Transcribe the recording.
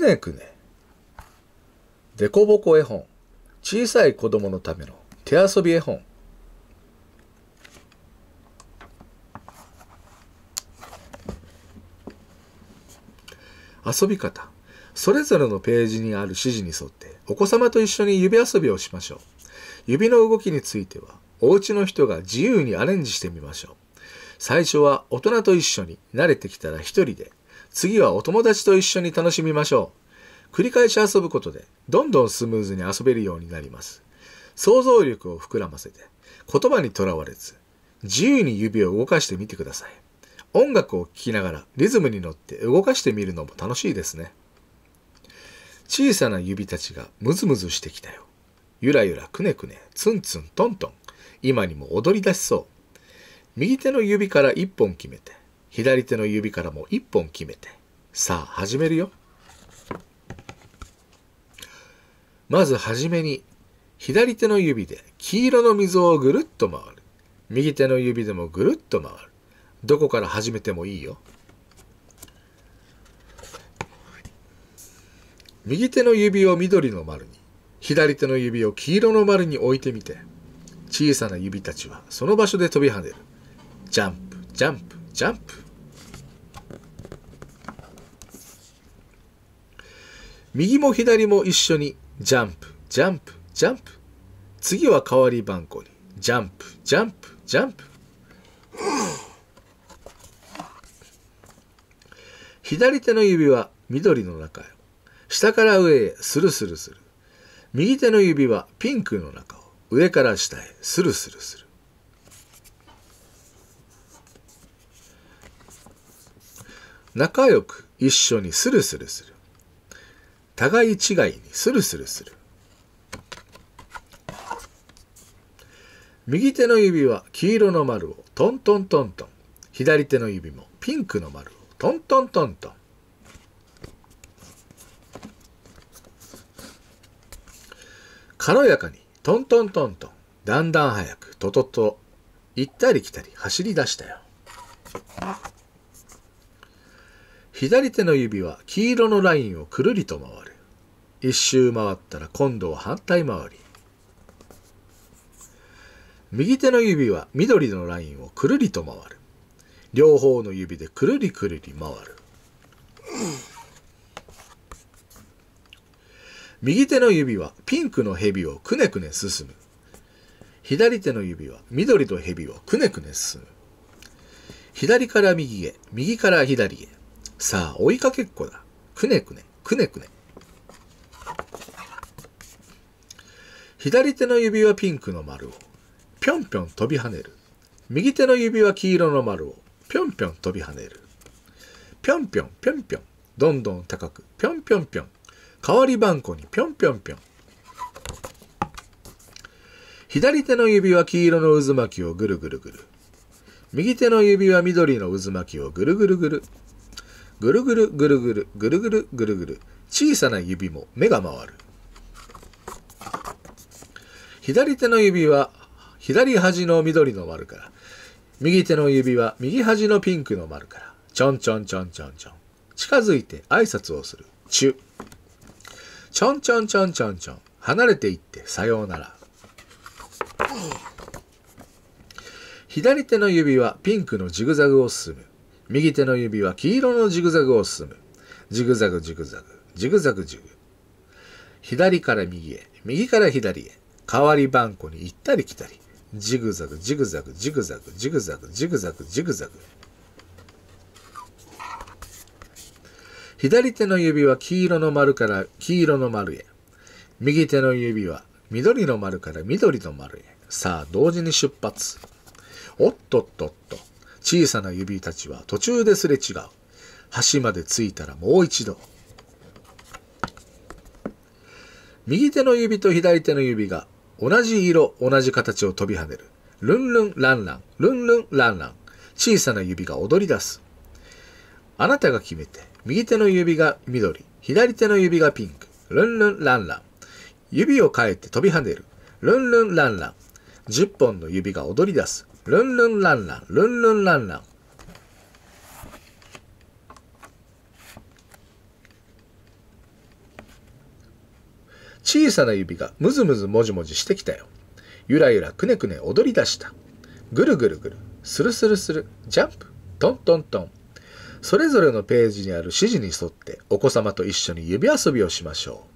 くねくね。でこぼこ絵本。小さい子供のための手遊び絵本。遊び方。それぞれのページにある指示に沿ってお子様と一緒に指遊びをしましょう。指の動きについてはお家の人が自由にアレンジしてみましょう。最初は大人と一緒に慣れてきたら一人で次はお友達と一緒に楽しみましょう。繰り返し遊ぶことで、どんどんスムーズに遊べるようになります。想像力を膨らませて、言葉にとらわれず、自由に指を動かしてみてください。音楽を聴きながらリズムに乗って動かしてみるのも楽しいですね。小さな指たちがムズムズしてきたよ。ゆらゆらくねくね、ツンツントントン。今にも踊り出しそう。右手の指から1本決めて、左手の指からも1本決めて、さあ始めるよ。まずはじめに、左手の指で黄色の溝をぐるっと回る。右手の指でもぐるっと回る。どこから始めてもいいよ。右手の指を緑の丸に、左手の指を黄色の丸に置いてみて、小さな指たちはその場所で飛び跳ねる。ジャンプ、ジャンプ、ジャンプ。右も左も一緒に、ジャンプ、ジャンプ、ジャンプ。次は代わり番号に、ジャンプ、ジャンプ、ジャンプ。左手の指は緑の中へ、下から上へ、スルスルする。右手の指はピンクの中を、上から下へ、スルスルする。仲良く一緒にスルスルする。互い違いにスルスルする。右手の指は黄色の丸をトントントントン。左手の指もピンクの丸をトントントントン。軽やかにトントントントン。だんだん早くトトト。行ったり来たり走り出したよ。左手の指は黄色のラインをくるりと回る。一周回ったら今度は反対回り。右手の指は緑のラインをくるりと回る。両方の指でくるりくるり回る。右手の指はピンクの蛇をくねくね進む。左手の指は緑の蛇をくねくね進む。左から右へ、右から左へ。さあ、追いかけっこだ。くねくね、くねくね。左手の指はピンクの丸を、ぴょんぴょん飛び跳ねる。右手の指は黄色の丸を、ぴょんぴょん飛び跳ねる。ぴょんぴょん、ぴょんぴょん、どんどん高く、ぴょんぴょんぴょん。代わりばんこにぴょんぴょんぴょん。左手の指は黄色の渦巻きをぐるぐるぐる。右手の指は緑の渦巻きをぐるぐるぐる。ぐるぐるぐるぐるぐるぐるぐるぐる小さな指も目が回る左手の指は左端の緑の丸から右手の指は右端のピンクの丸からちょんちょんちょんちょんちょん近づいて挨拶をするチュちょんちょんちょんちょんちょん離れていってさようなら左手の指はピンクのジグザグを進む右手の指は黄色のジグザグを進む。ジグザグジグザグ、ジグザグジグ。左から右へ、右から左へ、代わり番号に行ったり来たり。ジグザグジグザグジグザグジグザグジグザグジグザグ。左手の指は黄色の丸から黄色の丸へ。右手の指は緑の丸から緑の丸へ。さあ、同時に出発。おっとっとっと。小さな指たちは途中ですれ違う。橋まで着いたらもう一度。右手の指と左手の指が同じ色、同じ形を飛び跳ねる。ルンルンランラン、ルンルンランラン。小さな指が踊り出す。あなたが決めて、右手の指が緑、左手の指がピンク。ルンルンランラン。指を変えて飛び跳ねる。ルンルンランラン。10本の指が踊り出す。ルンルンランラン、ルンルンランラン。小さな指がムズムズもじもじしてきたよ。ゆらゆらくねくね踊り出した。ぐるぐるぐる、するするする、ジャンプ、トントントン。それぞれのページにある指示に沿ってお子様と一緒に指遊びをしましょう。